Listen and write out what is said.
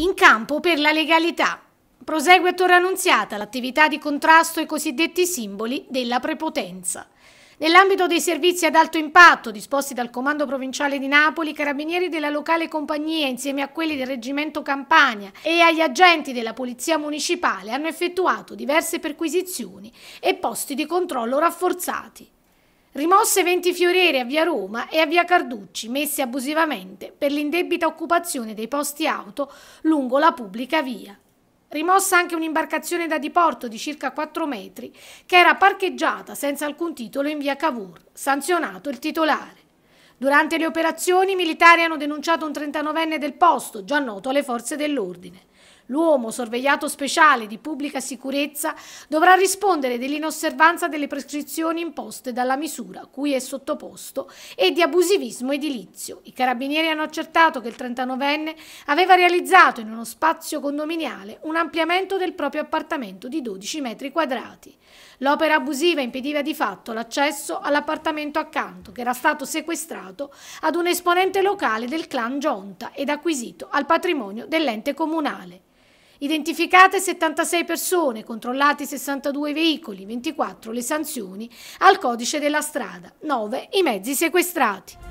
in campo per la legalità. Prosegue a Torre Annunziata l'attività di contrasto ai cosiddetti simboli della prepotenza. Nell'ambito dei servizi ad alto impatto disposti dal Comando Provinciale di Napoli, i carabinieri della locale compagnia insieme a quelli del Reggimento Campania e agli agenti della Polizia Municipale hanno effettuato diverse perquisizioni e posti di controllo rafforzati. Rimosse 20 fioriere a via Roma e a via Carducci, messi abusivamente per l'indebita occupazione dei posti auto lungo la pubblica via. Rimossa anche un'imbarcazione da diporto di circa 4 metri che era parcheggiata senza alcun titolo in via Cavour, sanzionato il titolare. Durante le operazioni i militari hanno denunciato un 39enne del posto, già noto alle forze dell'ordine. L'uomo, sorvegliato speciale di pubblica sicurezza, dovrà rispondere dell'inosservanza delle prescrizioni imposte dalla misura cui è sottoposto e di abusivismo edilizio. I carabinieri hanno accertato che il 39enne aveva realizzato in uno spazio condominiale un ampliamento del proprio appartamento di 12 metri quadrati. L'opera abusiva impediva di fatto l'accesso all'appartamento accanto, che era stato sequestrato ad un esponente locale del clan Gionta ed acquisito al patrimonio dell'ente comunale. Identificate 76 persone, controllati 62 veicoli, 24 le sanzioni al codice della strada, 9 i mezzi sequestrati.